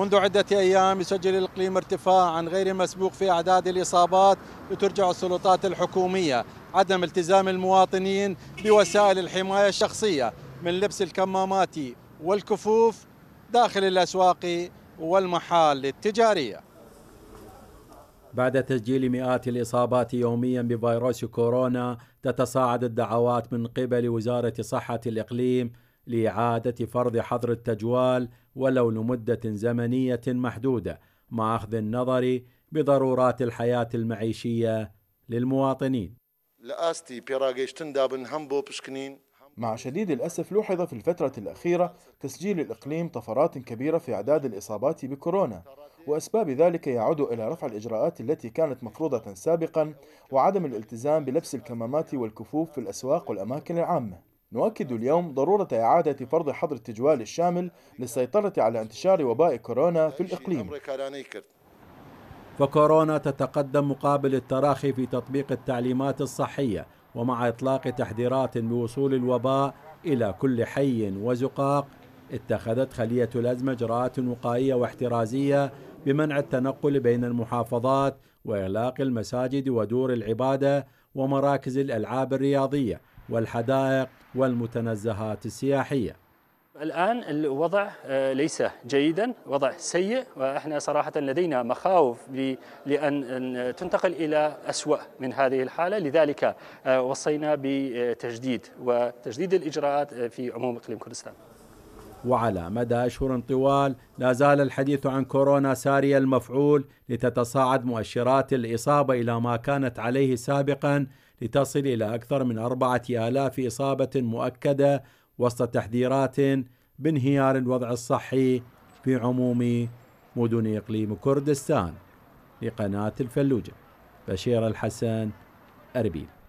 منذ عدة أيام يسجل الإقليم ارتفاعا غير مسبوق في أعداد الإصابات لترجع السلطات الحكومية عدم التزام المواطنين بوسائل الحماية الشخصية من لبس الكمامات والكفوف داخل الأسواق والمحال التجارية بعد تسجيل مئات الإصابات يوميا بفيروس كورونا تتصاعد الدعوات من قبل وزارة صحة الإقليم لإعادة فرض حظر التجوال ولو لمدة زمنية محدودة مع أخذ النظر بضرورات الحياة المعيشية للمواطنين مع شديد الأسف لوحظ في الفترة الأخيرة تسجيل الإقليم طفرات كبيرة في أعداد الإصابات بكورونا وأسباب ذلك يعود إلى رفع الإجراءات التي كانت مفروضة سابقا وعدم الالتزام بلبس الكمامات والكفوف في الأسواق والأماكن العامة نؤكد اليوم ضرورة إعادة فرض حظر التجوال الشامل للسيطرة على انتشار وباء كورونا في الإقليم فكورونا تتقدم مقابل التراخي في تطبيق التعليمات الصحية ومع إطلاق تحذيرات بوصول الوباء إلى كل حي وزقاق اتخذت خلية الأزمة إجراءات وقائية واحترازية بمنع التنقل بين المحافظات وإغلاق المساجد ودور العبادة ومراكز الألعاب الرياضية والحدائق والمتنزهات السياحية الآن الوضع آه، ليس جيدا وضع سيء وإحنا صراحة لدينا مخاوف لأن تنتقل إلى أسوأ من هذه الحالة لذلك آه، وصينا بتجديد وتجديد الإجراءات آه، في عموم إقليم كردستان وعلى مدى أشهر طوال لا زال الحديث عن كورونا ساري المفعول لتتصاعد مؤشرات الإصابة إلى ما كانت عليه سابقا لتصل إلى أكثر من أربعة آلاف إصابة مؤكدة وسط تحذيرات بانهيار الوضع الصحي في عموم مدن إقليم كردستان لقناة الفلوجة بشير الحسن أربيل